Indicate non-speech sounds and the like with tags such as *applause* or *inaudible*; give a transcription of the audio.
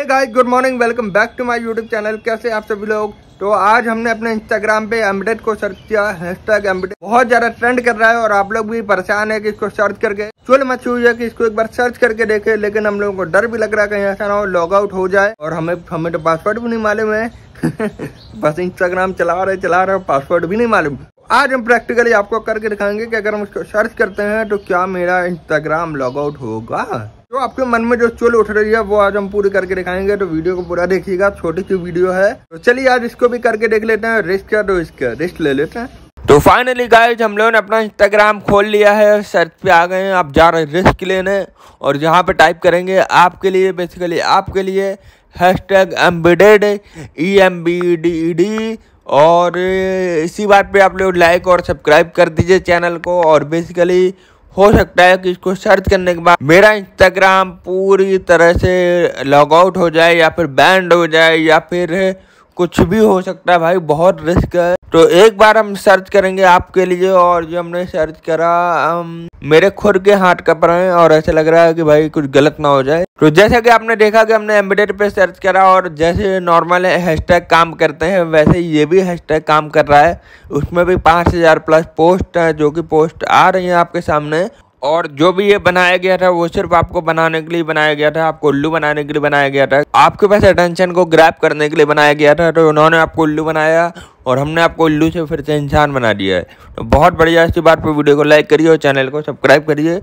hey guys good morning welcome back to my YouTube channel कैसे आप सभी लोग तो आज हमने अपने इंस्टाग्राम पे एम्बेडेड को सर्च किया हैशटैग एम्बेडेड बहुत ज्यादा ट्रेंड कर रहा है और आप लोग भी परेशान है कि इसको सर्च करके चुल मच हुई है कि इसको एक बार सर्च करके देखे लेकिन हम लोगों को डर भी लग रहा है कहीं ऐसा ना हो लॉग आउट हो जाए और हमें हमें तो पासवर्ड भी नहीं मालूम है *laughs* बस इंस्टाग्राम चला रहे चला रहे पासवर्ड भी नहीं मालूम आज हम प्रैक्टिकली आपको करके दिखाएंगे कि अगर हम उसको सर्च करते हैं तो क्या मेरा इंस्टाग्राम लॉग आउट होगा तो आपके मन में जो चुल उठ रही है वो आज हम पूरी करके दिखाएंगे तो वीडियो को पूरा देखिएगा छोटी सी वीडियो है तो चलिए आज इसको भी करके देख लेते हैं रिस्क है तो इसके रिस्क ले लेते हैं तो फाइनली गाइज हम लोगों ने अपना इंस्टाग्राम खोल लिया है सर्च पे आ गए हैं आप जा रहे हैं रिस्क लेने और जहाँ पे टाइप करेंगे आपके लिए बेसिकली आपके लिए hashtag embedded E M B D D और इसी बात पे आप लोग लाइक और सब्सक्राइब कर दीजिए चैनल को और बेसिकली हो सकता है कि इसको सर्च करने के बाद मेरा इंस्टाग्राम पूरी तरह से लॉग आउट हो जाए या फिर बैंड हो जाए या फिर कुछ भी हो सकता है भाई बहुत रिस्क है तो एक बार हम सर्च करेंगे आपके लिए और जो हमने सर्च करा हम मेरे खुर के हाथ कप रहे हैं और ऐसा लग रहा है कि भाई कुछ गलत ना हो जाए तो जैसा कि आपने देखा कि हमने एम्बेडेड पे सर्च करा और जैसे नॉर्मल हैशटैग काम करते हैं वैसे ये भी हैशटैग काम कर रहा है उसमें भी पाँच हज़ार प्लस पोस्ट है जो कि पोस्ट आ रही है आपके सामने और जो भी ये बनाया गया था वो सिर्फ आपको बनाने के लिए बनाया गया था आपको उल्लू बनाने के लिए बनाया गया था आपके पास अटेंशन को ग्रैप करने के लिए बनाया गया था तो उन्होंने आपको उल्लू बनाया और हमने आपको उल्लू से फिर से इंसान बना दिया है तो बहुत बढ़िया इसी बात पर वीडियो को लाइक करिए और चैनल को सब्सक्राइब करिए